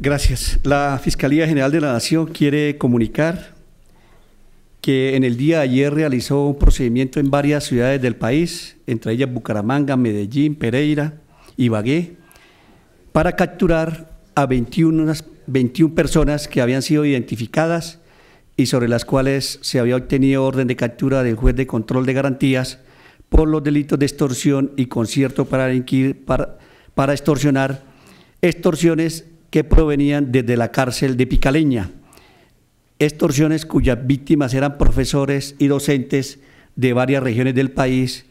Gracias. La Fiscalía General de la Nación quiere comunicar que en el día de ayer realizó un procedimiento en varias ciudades del país, entre ellas Bucaramanga, Medellín, Pereira, y Bagué, para capturar a 21, personas que habían sido identificadas y sobre las cuales se había obtenido orden de captura del juez de control de garantías por los delitos de extorsión y concierto para extorsionar, extorsiones que provenían desde la cárcel de Picaleña, extorsiones cuyas víctimas eran profesores y docentes de varias regiones del país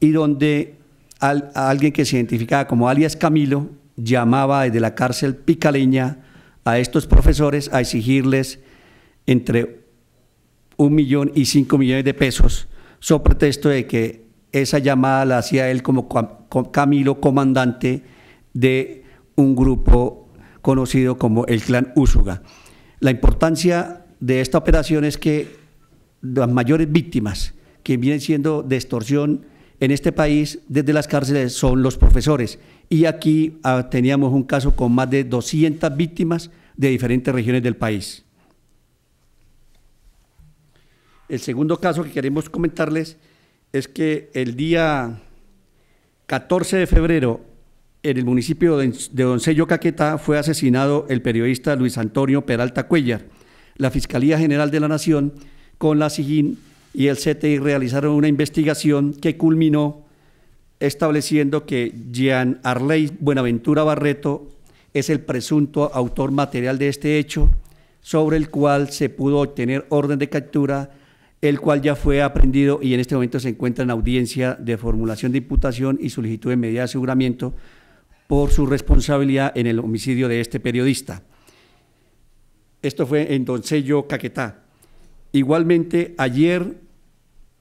y donde alguien que se identificaba como alias Camilo llamaba desde la cárcel picaleña a estos profesores a exigirles entre un millón y cinco millones de pesos, sobre pretexto de que esa llamada la hacía él como Camilo, comandante de un grupo conocido como el clan Úsuga. La importancia de esta operación es que las mayores víctimas que vienen siendo de extorsión en este país desde las cárceles son los profesores. Y aquí ah, teníamos un caso con más de 200 víctimas de diferentes regiones del país. El segundo caso que queremos comentarles es que el día 14 de febrero en el municipio de Doncello Caquetá fue asesinado el periodista Luis Antonio Peralta Cuellar. La Fiscalía General de la Nación, con la SIGIN y el CTI, realizaron una investigación que culminó estableciendo que Jean Arley Buenaventura Barreto es el presunto autor material de este hecho, sobre el cual se pudo obtener orden de captura, el cual ya fue aprendido y en este momento se encuentra en audiencia de formulación de imputación y solicitud de medida de aseguramiento por su responsabilidad en el homicidio de este periodista. Esto fue en Doncello, Caquetá. Igualmente, ayer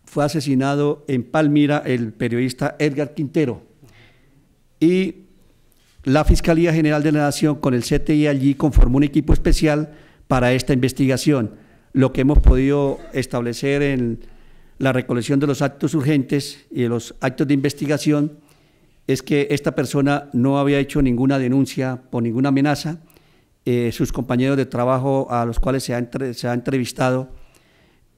fue asesinado en Palmira el periodista Edgar Quintero. Y la Fiscalía General de la Nación con el CTI allí conformó un equipo especial para esta investigación. Lo que hemos podido establecer en la recolección de los actos urgentes y de los actos de investigación es que esta persona no había hecho ninguna denuncia por ninguna amenaza. Eh, sus compañeros de trabajo a los cuales se ha, entrevistado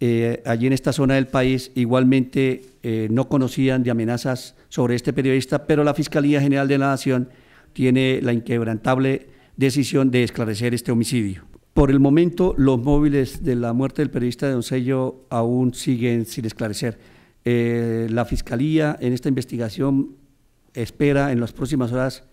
eh, allí en esta zona del país igualmente eh, no conocían de amenazas sobre este periodista, pero la Fiscalía General de la Nación tiene la inquebrantable decisión de esclarecer este homicidio. Por el momento, los móviles de la muerte del periodista de Sello aún siguen sin esclarecer. la Fiscalía en esta investigación espera en las próximas horas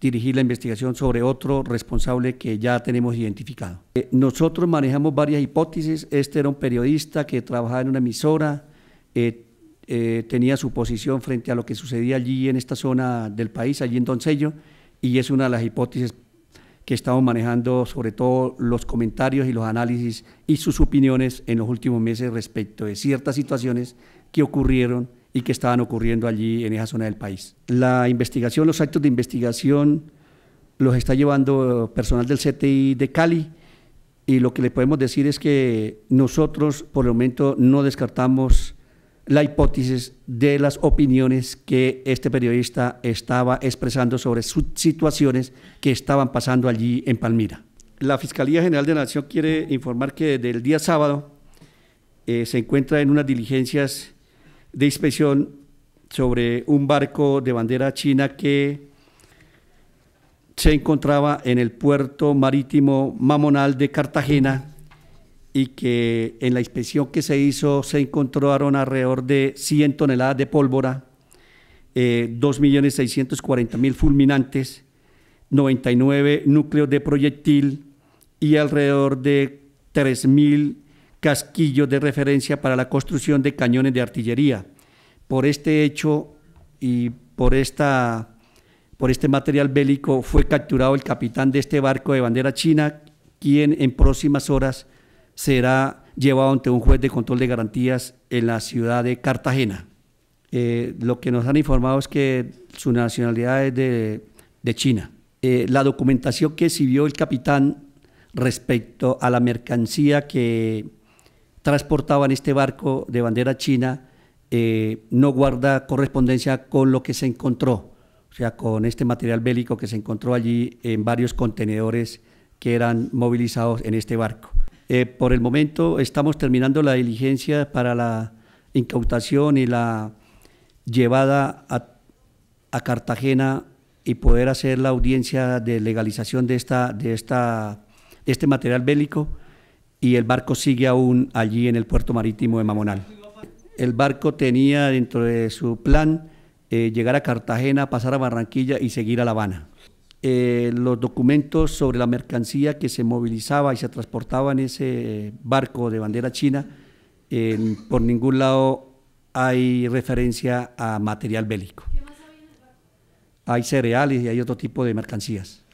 dirigir la investigación sobre otro responsable que ya tenemos identificado. Eh, nosotros manejamos varias hipótesis. Este era un periodista que trabajaba en una emisora, eh, eh, tenía su posición frente a lo que sucedía allí en esta zona del país, allí en Doncello, y es una de las hipótesis que estamos manejando, sobre todo los comentarios y los análisis y sus opiniones en los últimos meses respecto de ciertas situaciones que ocurrieron y que estaban ocurriendo allí en esa zona del país. La investigación, los actos de investigación los está llevando personal del CTI de Cali y lo que le podemos decir es que nosotros por el momento no descartamos la hipótesis de las opiniones que este periodista estaba expresando sobre sus situaciones que estaban pasando allí en Palmira. La Fiscalía General de la Nación quiere informar que desde el día sábado eh, se encuentra en unas diligencias de inspección sobre un barco de bandera china que se encontraba en el puerto marítimo Mamonal de Cartagena y que en la inspección que se hizo se encontraron alrededor de 100 toneladas de pólvora, eh, 2.640.000 fulminantes, 99 núcleos de proyectil y alrededor de 3.000 casquillo de referencia para la construcción de cañones de artillería. Por este hecho y por esta por este material bélico fue capturado el capitán de este barco de bandera china, quien en próximas horas será llevado ante un juez de control de garantías en la ciudad de Cartagena. Eh, lo que nos han informado es que su nacionalidad es de, China. Eh, la documentación que exhibió el capitán respecto a la mercancía que transportaban este barco de bandera china eh, no guarda correspondencia con lo que se encontró, o sea, con este material bélico que se encontró allí en varios contenedores que eran movilizados en este barco. Eh, por el momento estamos terminando la diligencia para la incautación y la llevada a, Cartagena y poder hacer la audiencia de legalización de, esta, de, esta, de este material bélico y el barco sigue aún allí en el puerto marítimo de Mamonal. El barco tenía dentro de su plan eh, llegar a Cartagena, pasar a Barranquilla y seguir a La Habana. Eh, los documentos sobre la mercancía que se movilizaba y se transportaba en ese barco de bandera china, eh, por ningún lado hay referencia a material bélico. hay cereales y hay otro tipo de mercancías.